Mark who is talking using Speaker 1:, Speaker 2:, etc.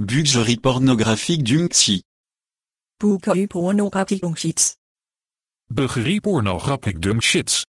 Speaker 1: Bugerie pornographique d'Unxi. Bugerie pornographique d'Unxi. Bugerie pornographique d'Unxi.